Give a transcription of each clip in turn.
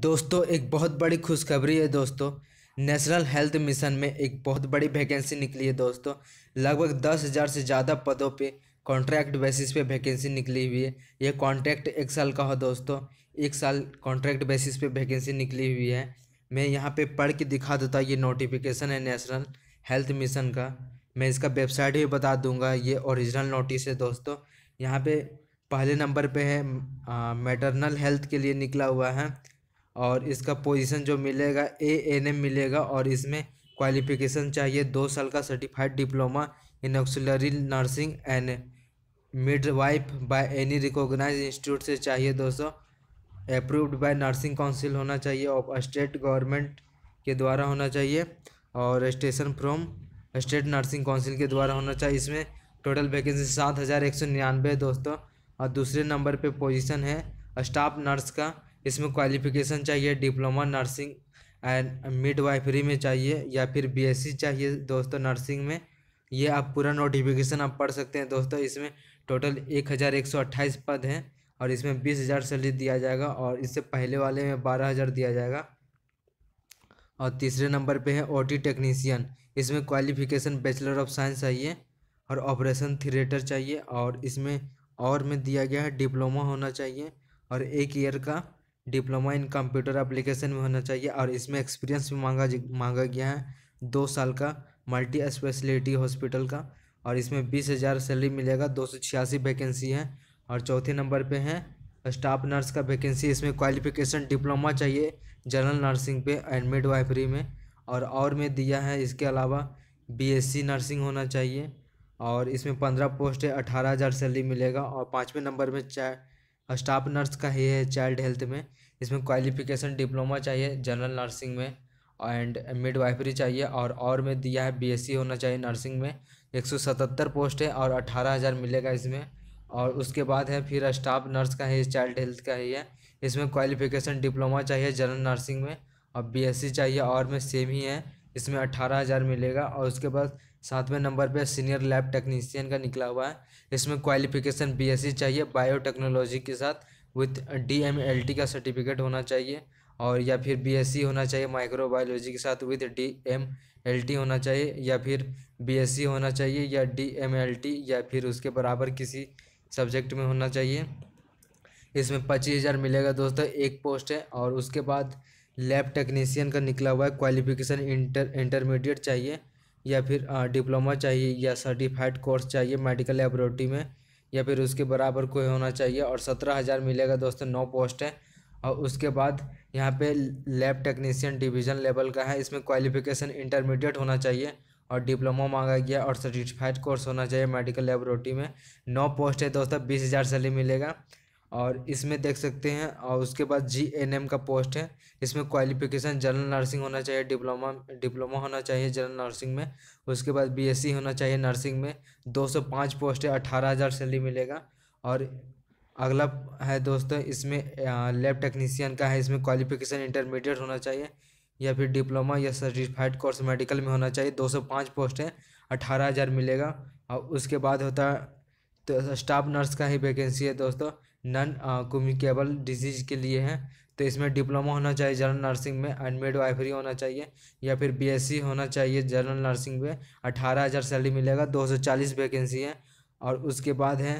दोस्तों एक बहुत बड़ी खुशखबरी है दोस्तों नेशनल हेल्थ मिशन में एक बहुत बड़ी वैकेंसी निकली है दोस्तों लगभग दस हज़ार से ज़्यादा पदों पे कॉन्ट्रैक्ट बेसिस पे वैकेंसी निकली हुई है यह कॉन्ट्रैक्ट एक साल का हो दोस्तों एक साल कॉन्ट्रैक्ट बेसिस पे वैकेंसी निकली हुई है मैं यहाँ पे पढ़ के दिखा देता ये नोटिफिकेशन है नेशनल हेल्थ मिशन का मैं इसका वेबसाइट भी बता दूंगा ये ओरिजिनल नोटिस है दोस्तों यहाँ पे पहले नंबर पे है मेटरनल हेल्थ के लिए निकला हुआ है और इसका पोजीशन जो मिलेगा ए एन एम मिलेगा और इसमें क्वालिफिकेशन चाहिए दो साल का certified diploma in auxiliary nursing and midwife by any recognise institute से चाहिए दोस्तों अप्रूव्ड बाय नर्सिंग काउंसिल होना चाहिए और स्टेट गवर्नमेंट के द्वारा होना चाहिए और registration from state nursing council के द्वारा होना चाहिए इसमें टोटल वैकेंसी सात हज़ार एक सौ निन्यानवे दोस्तों और दूसरे नंबर पे पोजीशन है स्टाफ नर्स का इसमें क्वालिफिकेशन चाहिए डिप्लोमा नर्सिंग एंड मिडवाइफरी में चाहिए या फिर बीएससी चाहिए दोस्तों नर्सिंग में ये आप पूरा नोटिफिकेशन आप पढ़ सकते हैं दोस्तों इसमें टोटल एक हज़ार एक सौ अट्ठाईस पद हैं और इसमें बीस हज़ार सैलरी दिया जाएगा और इससे पहले वाले में बारह हज़ार दिया जाएगा और तीसरे नंबर पे है ओटी टेक्नीसियन इसमें क्वालिफिकेशन बैचलर ऑफ साइंस चाहिए और ऑपरेशन थिएटर चाहिए और इसमें और में दिया गया है डिप्लोमा होना चाहिए और एक ईयर का डिप्लोमा इन कंप्यूटर एप्लीकेशन में होना चाहिए और इसमें एक्सपीरियंस भी मांगा मांगा गया है दो साल का मल्टी स्पेशलिटी हॉस्पिटल का और इसमें बीस हज़ार सैलरी मिलेगा दो सौ छियासी वैकेंसी है और चौथे नंबर पे है स्टाफ नर्स का वैकेंसी इसमें क्वालिफिकेशन डिप्लोमा चाहिए जनरल नर्सिंग पे एंड वाइफरी में और और में दिया है इसके अलावा बीएससी नर्सिंग होना चाहिए और इसमें पंद्रह पोस्ट है अठारह हज़ार सैलरी मिलेगा और पाँचवें नंबर में चार स्टाफ नर्स का ही है चाइल्ड हेल्थ में इसमें क्वालिफिकेशन डिप्लोमा चाहिए जनरल नर्सिंग में एंड मिडवाइफरी चाहिए और और में दिया है बीएससी होना चाहिए नर्सिंग में 177 पोस्ट है और 18000 मिलेगा इसमें और उसके बाद है फिर स्टाफ नर्स का है चाइल्ड हेल्थ का ही है इसमें क्वालिफिकेशन डिप्लोमा चाहिए जनरल नर्सिंग में और बी चाहिए और में सेम ही है इसमें अट्ठारह हज़ार मिलेगा और उसके बाद सातवें नंबर पे सीनियर लैब टेक्नीशियन का निकला हुआ है इसमें क्वालिफिकेशन बीएससी चाहिए बायोटेक्नोलॉजी के साथ विथ डीएमएलटी का सर्टिफिकेट होना चाहिए और या फिर बीएससी होना चाहिए माइक्रोबायोलॉजी के साथ विथ डीएमएलटी होना चाहिए या फिर बीएससी होना चाहिए या डीएमएलटी या फिर उसके बराबर किसी सब्जेक्ट में होना चाहिए इसमें पच्चीस हज़ार मिलेगा दोस्तों एक पोस्ट है और उसके बाद लैब टेक्नीशियन का निकला हुआ है क्वालिफिकेशन इंटर इंटरमीडिएट चाहिए या फिर डिप्लोमा चाहिए या सर्टिफाइड कोर्स चाहिए मेडिकल लेबोरेटरी में या फिर उसके बराबर कोई होना चाहिए और सत्रह हज़ार मिलेगा दोस्तों नौ पोस्ट है और उसके बाद यहाँ पे लैब टेक्नीशियन डिवीज़न लेवल का है इसमें क्वालिफिकेशन इंटरमीडिएट होना चाहिए और डिप्लोमा मांगा गया और सर्टिफाइड कोर्स होना चाहिए मेडिकल लेबोरेटरी में नौ पोस्ट है दोस्तों बीस हज़ार मिलेगा और इसमें देख सकते हैं और उसके बाद जी एन एम का पोस्ट है इसमें क्वालिफिकेशन जनरल नर्सिंग होना चाहिए डिप्लोमा डिप्लोमा होना चाहिए जनरल नर्सिंग में उसके बाद बीएससी होना चाहिए नर्सिंग में 205 पोस्ट है अठारह हज़ार सैलरी मिलेगा और अगला है दोस्तों इसमें लैब टेक्नीसियन का है इसमें क्वालिफिकेशन इंटरमीडिएट होना चाहिए या फिर डिप्लोमा या सर्टिफाइड कोर्स मेडिकल में होना चाहिए पाँच पोस्ट है अठारह हज़ार मिलेगा और उसके बाद होता है तो स्टाफ नर्स का ही वैकेंसी है दोस्तों नन कम्युनिकेबल डिजीज़ के लिए हैं तो इसमें डिप्लोमा होना चाहिए जनरल नर्सिंग में एंड वाइफरी होना चाहिए या फिर बीएससी होना चाहिए जनरल नर्सिंग में अठारह हज़ार सैलरी मिलेगा दो सौ चालीस वैकेंसी है और उसके बाद है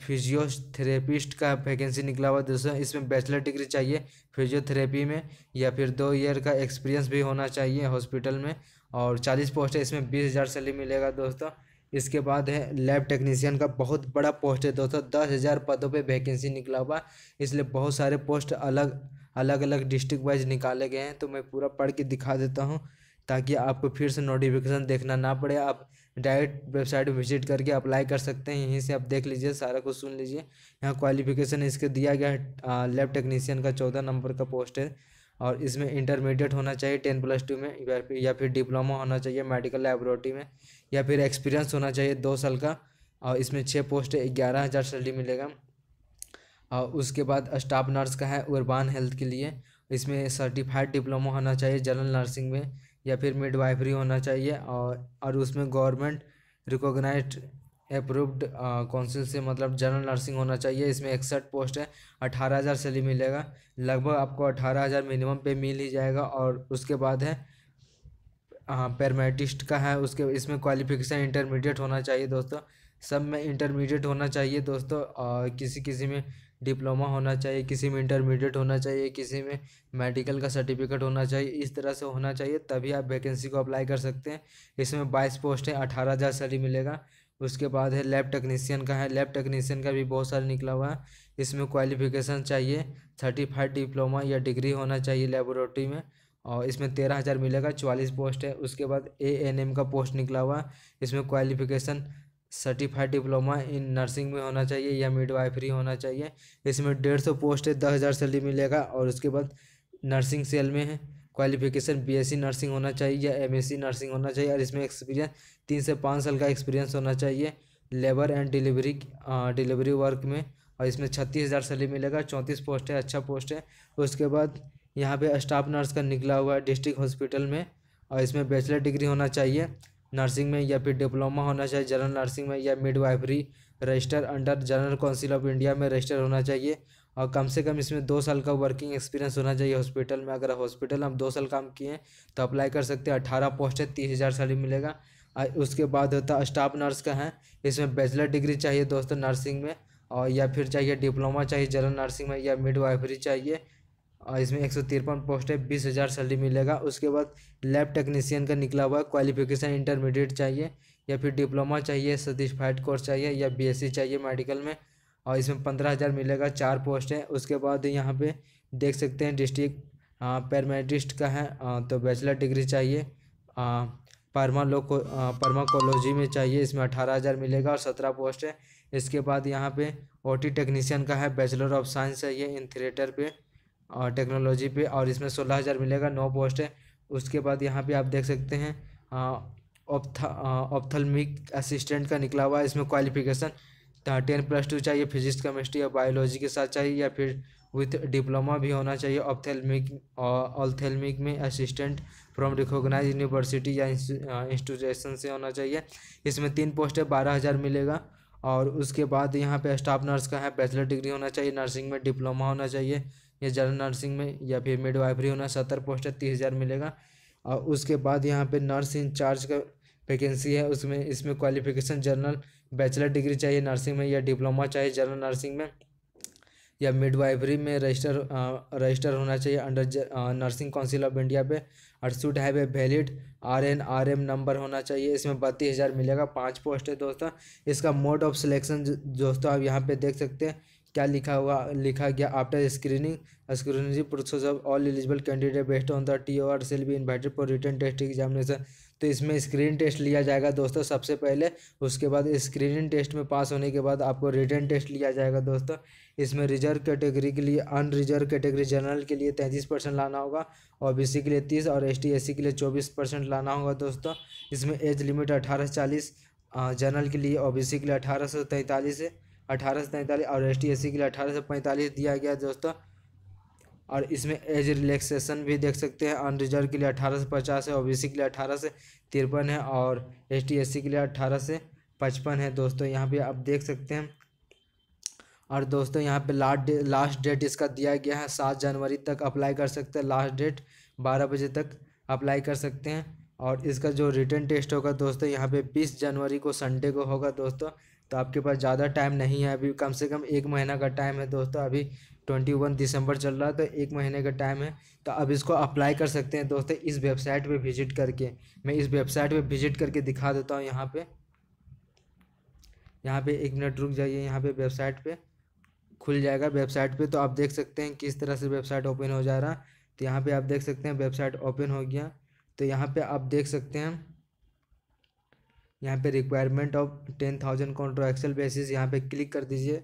फिजियोथेरेपिस्ट का वैकेंसी निकला हुआ दोस्तों इसमें बैचलर डिग्री चाहिए फिजियोथेरेपी में या फिर दो ईयर का एक्सपीरियंस भी होना चाहिए हॉस्पिटल में और चालीस पोस्ट है इसमें बीस हज़ार सैलरी मिलेगा दोस्तों इसके बाद है लैब टेक्नीशियन का बहुत बड़ा पोस्ट है दोस्तों दस हज़ार पदों पे वैकेंसी निकला हुआ इसलिए बहुत सारे पोस्ट अलग अलग अलग डिस्ट्रिक्ट वाइज निकाले गए हैं तो मैं पूरा पढ़ के दिखा देता हूँ ताकि आपको फिर से नोटिफिकेशन देखना ना पड़े आप डायरेक्ट वेबसाइट विजिट करके अप्लाई कर सकते हैं यहीं से आप देख लीजिए सारा कुछ सुन लीजिए यहाँ क्वालिफिकेशन इसके दिया गया है लैब टेक्नीशियन का चौदह नंबर का पोस्ट है और इसमें इंटरमीडिएट होना चाहिए टेन प्लस टू में या फिर या फिर डिप्लोमा होना चाहिए मेडिकल लेबोरेटरी में या फिर एक्सपीरियंस होना चाहिए दो साल का और इसमें छः पोस्ट ग्यारह हज़ार सैलरी मिलेगा और उसके बाद स्टाफ नर्स का है उर्बान हेल्थ के लिए इसमें सर्टिफाइड डिप्लोमा होना चाहिए जनरल नर्सिंग में या फिर मिडवाइफरी होना चाहिए और और उसमें government recognise approved council uh, से मतलब जनरल नर्सिंग होना चाहिए इसमें इकसठ पोस्ट है अठारह हज़ार सैलरी मिलेगा लगभग आपको अठारह हज़ार मिनिमम पे मिल ही जाएगा और उसके बाद है पैरामेटिस्ट uh, का है उसके इसमें क्वालिफिकेशन इंटरमीडिएट होना चाहिए दोस्तों सब में इंटरमीडिएट होना चाहिए दोस्तों और किसी किसी में डिप्लोमा होना चाहिए किसी में इंटरमीडिएट होना चाहिए किसी में मेडिकल का सर्टिफिकेट होना चाहिए इस तरह से होना चाहिए तभी आप वैकेंसी को अप्लाई कर सकते हैं इसमें बाईस पोस्ट है अठारह हज़ार सैलरी मिलेगा उसके बाद है लैब टेक्नीसियन का है लैब टेक्नीसियन का भी बहुत सारे निकला हुआ है इसमें क्वालिफिकेशन चाहिए सर्टिफाइड डिप्लोमा या डिग्री होना चाहिए लेबोरेटरी में और इसमें तेरह हज़ार मिलेगा चवालीस पोस्ट है उसके बाद ए एन एम का पोस्ट निकला हुआ है इसमें qualification certified diploma in nursing में होना चाहिए या मिडवाइफरी होना चाहिए इसमें डेढ़ सौ पोस्ट है दस हज़ार सैलरी मिलेगा और उसके बाद नर्सिंग सेल में है क्वालिफिकेशन बीएससी नर्सिंग होना चाहिए या एमएससी नर्सिंग होना चाहिए और इसमें एक्सपीरियंस तीन से पाँच साल का एक्सपीरियंस होना चाहिए labour and delivery delivery work में और इसमें छत्तीस हज़ार सैलरी मिलेगा चौंतीस पोस्ट है अच्छा पोस्ट है उसके बाद यहाँ पे स्टाफ नर्स का निकला हुआ है डिस्ट्रिक्ट हॉस्पिटल में और इसमें बैचलर डिग्री होना चाहिए नर्सिंग में या फिर डिप्लोमा होना चाहिए जनरल नर्सिंग में या mid register under general council of India में रजिस्टर होना चाहिए और कम से कम इसमें दो साल का वर्किंग एक्सपीरियंस होना चाहिए हॉस्पिटल में अगर हॉस्पिटल हम दो साल काम किए तो अप्लाई कर सकते हैं अठारह पोस्ट है तीस हज़ार सैलरी मिलेगा उसके बाद होता स्टाफ नर्स का है इसमें बैचलर डिग्री चाहिए दोस्तों नर्सिंग में और या फिर चाहिए डिप्लोमा चाहिए जनरल नर्सिंग में या मिड वाइफरी चाहिए और इसमें एक सौ तिरपन पोस्ट है बीस हज़ार सैलरी मिलेगा उसके बाद लैब टेक्नीसियन का निकला हुआ है क्वालिफिकेशन इंटरमीडिएट चाहिए या फिर डिप्लोमा चाहिए सर्टिफाइड कोर्स चाहिए या बी चाहिए मेडिकल में और इसमें पंद्रह हज़ार मिलेगा चार पोस्ट है उसके बाद यहाँ पे देख सकते हैं डिस्ट्रिक्ट पैरामेडिस्ट का है आ, तो बैचलर डिग्री चाहिए परमा परमाकोलॉजी में चाहिए इसमें अठारह हज़ार मिलेगा और सत्रह पोस्ट है इसके बाद यहाँ पे ओटी टेक्नीशियन का है बैचलर ऑफ साइंस चाहिए इन थिएटर पर और टेक्नोलॉजी पे और इसमें सोलह हज़ार मिलेगा नौ पोस्ट है उसके बाद यहाँ पे आप देख सकते हैं ऑप्था ऑप्थलमिक असिस्टेंट का निकला हुआ है इसमें क्वालिफिकेशन टेन प्लस टू चाहिए फिजिक्स केमिस्ट्री या बायोलॉजी के साथ चाहिए या फिर विथ डिप्लोमा भी होना चाहिए ऑप्थेलमिक ऑल्थेलमिक में असिस्टेंट फ्रॉम रिकोगनाइज यूनिवर्सिटी या इंस्टीट्यूशन से होना चाहिए इसमें तीन पोस्ट है बारह हज़ार मिलेगा और उसके बाद यहाँ पे स्टाफ नर्स का है बैचलर डिग्री होना चाहिए नर्सिंग में डिप्लोमा होना चाहिए या जनरल नर्सिंग में या फिर मिडवाइफरी होना सत्तर पोस्ट है तीस हज़ार मिलेगा और उसके बाद यहाँ पे नर्स इंचार्ज का वैकेंसी है उसमें इसमें क्वालिफिकेशन जनरल बैचलर डिग्री चाहिए नर्सिंग में या डिप्लोमा चाहिए जनरल नर्सिंग में या मिडवाइफरी में रजिस्टर रजिस्टर होना चाहिए under nursing council of India पे और should have a valid R N R M number होना चाहिए इसमें बत्तीस हज़ार मिलेगा पाँच पोस्ट है दोस्तों इसका मोड ऑफ सिलेक्शन दोस्तों आप यहाँ पे देख सकते हैं क्या लिखा हुआ लिखा गया after screening screening process of all eligible candidate based on the T O R shall be invited for written test examination तो इसमें स्क्रीन टेस्ट लिया जाएगा दोस्तों सबसे पहले उसके बाद स्क्रीनिंग टेस्ट में पास होने के बाद आपको रिटर्न टेस्ट लिया जाएगा दोस्तों इसमें रिजर्व कैटेगरी के लिए अनरिजर्व कैटेगरी जनरल के लिए तैंतीस परसेंट लाना होगा ओ बी के लिए तीस और एस टी के लिए चौबीस परसेंट लाना होगा दोस्तों इसमें एज लिमिट अठारह चालीस जनरल के लिए और के लिए अठारह सौ तैंतालीस है अठारह सौ तैंतालीस और एस टी के लिए अठारह सौ पैंतालीस दिया गया दोस्तों और इसमें एज रिलैक्सेशन भी देख सकते हैं अनरिजर्व के लिए अठारह से पचास है सी के लिए अठारह से तिरपन है और एस टी के लिए अट्ठारह से पचपन है दोस्तों यहाँ पे आप देख सकते हैं और दोस्तों यहाँ पे लास्ट डे, लास्ट डेट इसका दिया गया है सात जनवरी तक अप्लाई कर सकते हैं लास्ट डेट बारह बजे तक अप्लाई कर सकते हैं और इसका जो रिटर्न टेस्ट होगा दोस्तों यहाँ पे बीस जनवरी को संडे को होगा दोस्तों तो आपके पास ज़्यादा टाइम नहीं है अभी कम से कम एक महीना का टाइम है दोस्तों अभी ट्वेंटी वन दिसंबर चल रहा है तो एक महीने का टाइम है तो अब इसको अप्लाई कर सकते हैं दोस्तों इस वेबसाइट पे विजिट करके मैं इस वेबसाइट पे विजिट करके दिखा देता हूँ यहाँ पे यहाँ पे एक मिनट रुक जाइए यहाँ पे वेबसाइट पे खुल जाएगा वेबसाइट पे तो आप देख सकते हैं किस तरह से वेबसाइट ओपन हो जा रहा तो यहाँ पर आप देख सकते हैं वेबसाइट ओपन हो गया तो यहाँ पर आप देख सकते हैं यहाँ पे requirement of ten thousand contractual basis यहाँ पे क्लिक कर दीजिए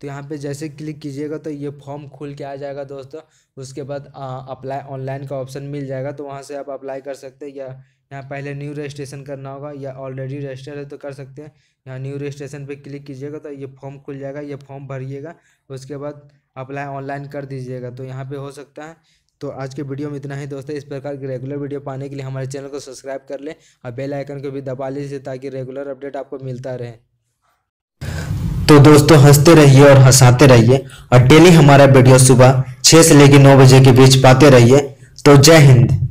तो यहाँ पे जैसे क्लिक कीजिएगा तो ये फॉर्म खुल के आ जाएगा दोस्तों उसके बाद अप्लाई ऑनलाइन का ऑप्शन मिल जाएगा तो वहाँ से आप अप्लाई कर सकते हैं या यहाँ पहले न्यू रजिस्ट्रेशन करना होगा या ऑलरेडी रजिस्टर है तो कर सकते हैं यहाँ न्यू रजिस्ट्रेशन पे क्लिक कीजिएगा तो ये फॉर्म खुल जाएगा ये फॉर्म भरिएगा उसके बाद अप्लाई ऑनलाइन कर दीजिएगा तो यहाँ पर हो सकता है तो आज के वीडियो में इतना ही दोस्तों इस प्रकार की रेगुलर वीडियो पाने के लिए हमारे चैनल को सब्सक्राइब कर लें और बेल आइकन को भी दबा लीजिए ताकि रेगुलर अपडेट आपको मिलता रहे तो दोस्तों हंसते रहिए और हंसाते रहिए और डेली हमारा वीडियो सुबह छह से लेकर नौ बजे के बीच पाते रहिए तो जय हिंद